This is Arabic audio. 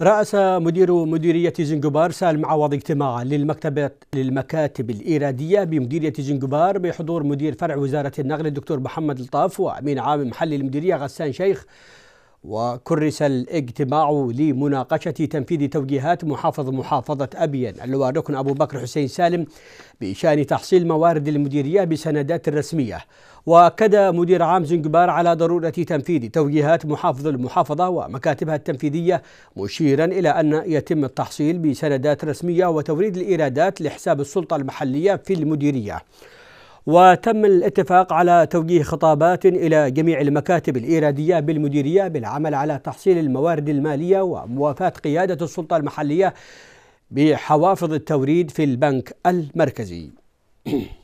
رأس مدير مديرية زنجبار سالم عوض اجتماعا للمكتبة للمكاتب الإيرادية بمديرية زنجبار بحضور مدير فرع وزارة النقل الدكتور محمد الطاف وأمين عام محل المديرية غسان شيخ وكرس الاجتماع لمناقشة تنفيذ توجيهات محافظ محافظة أبين اللواء ركن أبو بكر حسين سالم بشأن تحصيل موارد المديرية بسندات رسمية وأكد مدير عام زنجبار على ضرورة تنفيذ توجيهات محافظ المحافظة ومكاتبها التنفيذية مشيرا إلى أن يتم التحصيل بسندات رسمية وتوريد الإيرادات لحساب السلطة المحلية في المديرية وتم الاتفاق على توجيه خطابات إلى جميع المكاتب الإيرادية بالمديرية بالعمل على تحصيل الموارد المالية وموافاة قيادة السلطة المحلية بحوافظ التوريد في البنك المركزي